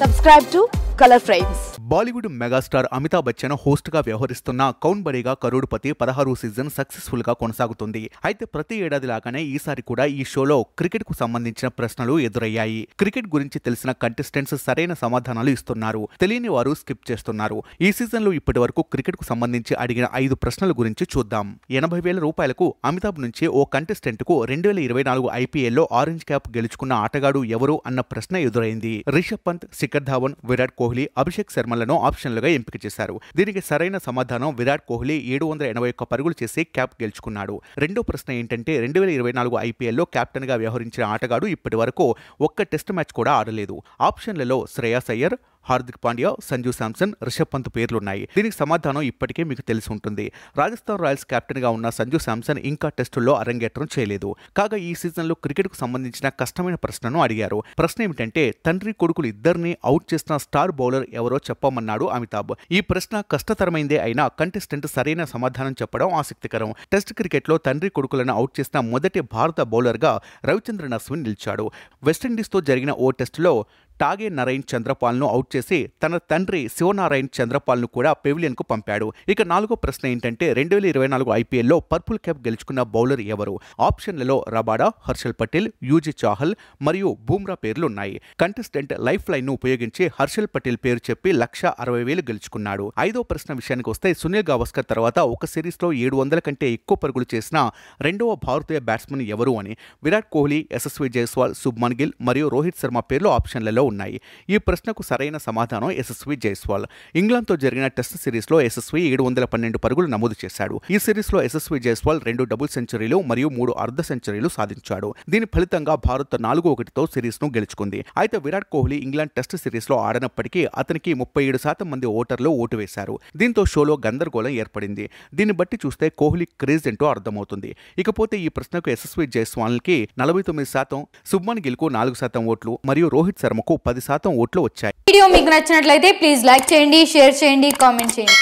Subscribe to colour frames Bollywood megastar Amitabh Bachchan host గా వ్యవహరిస్తున్న కౌన్ బరేగా కరోడుపతి పదహారు సీజన్ సక్సెస్ఫుల్ గా కొనసాగుతుంది అయితే ప్రతి ఏడాది లాగానే ఈసారి కూడా ఈ షోలో క్రికెట్ కు సంబంధించిన ప్రశ్నలు ఎదురయ్యాయి క్రికెట్ గురించి తెలిసిన కంటెస్టెంట్స్ సరైన సమాధానాలు ఇస్తున్నారు తెలియని వారు స్కిప్ చేస్తున్నారు ఈ సీజన్ లో ఇప్పటి వరకు క్రికెట్ కు సంబంధించి అడిగిన ఐదు ప్రశ్నల గురించి చూద్దాం ఎనభై వేల రూపాయలకు అమితాబ్ నుంచి ఓ కంటెస్టెంట్ కు రెండు వేల ఇరవై నాలుగు ఐపీఎల్లో ఆరెంజ్ క్యాప్ గెలుచుకున్న ఆటగాడు ఎవరు అన్న ప్రశ్న ఎదురైంది రిషబ్ పంత్ శిఖర్ ధావన్ విరాట్ కోహ్లీ కోహ్లీ అభిషేక్ శర్మలను ఆప్షన్లుగా ఎంపిక చేశారు దీనికి సరైన సమాధానం విరాట్ కోహ్లీ ఏడు వందల ఎనభై ఒక్క పరుగులు చేసి క్యాప్ గెలుచుకున్నాడు రెండో ప్రశ్న ఏంటంటే రెండు వేల ఇరవై నాలుగు ఐపీఎల్లో గా వ్యవహరించిన ఆటగాడు ఇప్పటి వరకు ఒక్క టెస్ట్ మ్యాచ్ కూడా ఆడలేదు ఆప్షన్లలో శ్రేయాస్ అయ్యర్ హార్దిక్ పాండ్యా సంజు శాంసన్ రిషబ్ పంత్ పేర్లున్నాయి దీనికి సమాధానం ఇప్పటికే మీకు తెలిసి ఉంటుంది రాజస్థాన్ రాయల్స్ కెప్టెన్గా ఉన్న సంజు శాంసన్ ఇంకా టెస్టుల్లో అరంగేట్రం చేయలేదు కాగా ఈ సీజన్లో క్రికెట్కు సంబంధించిన కష్టమైన ప్రశ్నను అడిగారు ప్రశ్న ఏమిటంటే తండ్రి కొడుకులు ఇద్దరిని అవుట్ చేసిన స్టార్ బౌలర్ ఎవరో చెప్పమన్నాడు అమితాబ్ ఈ ప్రశ్న కష్టతరమైందే అయినా కంటెస్టెంట్ సరైన సమాధానం చెప్పడం ఆసక్తికరం టెస్ట్ క్రికెట్లో తండ్రి కొడుకులను అవుట్ చేసిన మొదటి భారత బౌలర్గా రవిచంద్రన్ అశ్విన్ నిలిచాడు వెస్టిండీస్తో జరిగిన ఓ టెస్టులో టాగే నరైన్ చంద్రపాల్ను అవుట్ చేసి తన తండ్రి శివనారాయణ్ చంద్రపాల్ను కూడా పెవిలియన్కు పంపాడు ఇక నాలుగో ప్రశ్న ఏంటంటే రెండు వేల ఇరవై నాలుగు ఐపీఎల్లో పర్పుల్ క్యాప్ గెలుచుకున్న బౌలర్ ఎవరు ఆప్షన్లలో రబాడా హర్షల్ పటేల్ యూజీ చాహల్ మరియు బూమ్రా పేర్లు ఉన్నాయి కంటెస్టెంట్ లైఫ్ లైన్ను ఉపయోగించి హర్షల్ పటేల్ పేరు చెప్పి లక్ష అరవై వేలు గెలుచుకున్నాడు ఐదో ప్రశ్న విషయానికి వస్తే సునీల్ గావస్కర్ తర్వాత ఒక సిరీస్లో ఏడు వందల కంటే ఎక్కువ పరుగులు చేసిన రెండవ భారతీయ బ్యాట్స్మెన్ ఎవరు అని విరాట్ కోహ్లీ యశస్వి జైస్వాల్ శుభ్మన్ గిల్ మరియు రోహిత్ శర్మ పేర్లు ఆప్షన్లలో ఉన్నాయి ఈ ప్రశ్నకు సరైన సమాధానం యశస్వి జైస్వాల్ ఇంగ్లాండ్తో జరిగిన టెస్ట్ సిరీస్లో యశస్వి ఏడు వందల పన్నెండు పరుగులు నమోదు చేశాడు ఈ సిరీస్లో యశస్వి జైస్వాల్ రెండు డబుల్ సెంచరీలు మరియు మూడు అర్ధ సెంచరీలు సాధించాడు దీని ఫలితంగా భారత్ నాలుగు ఒకటితో సిరీస్ను గెలుచుకుంది అయితే విరాట్ కోహ్లీ ఇంగ్లాండ్ టెస్ట్ సిరీస్లో ఆడనప్పటికీ అతనికి ముప్పై ఏడు శాతం మంది ఓటర్లు ఓటు వేశారు దీంతో షోలో గందరగోళం ఏర్పడింది దీన్ని బట్టి చూస్తే కోహ్లీ క్రేజ్ అంటూ అర్థమవుతుంది ఇకపోతే ఈ ప్రశ్నకు యశస్వి జైస్వాల్కి నలభై తొమ్మిది శాతం సుబ్మన్ గిల్కు నాలుగు శాతం ఓట్లు మరియు రోహిత్ శర్మకు పది శాతం ఓట్లు వచ్చాయి వీడియో మీకు నచ్చినట్లయితే ప్లీజ్ లైక్ చేయండి షేర్ చేయండి కామెంట్ చేయండి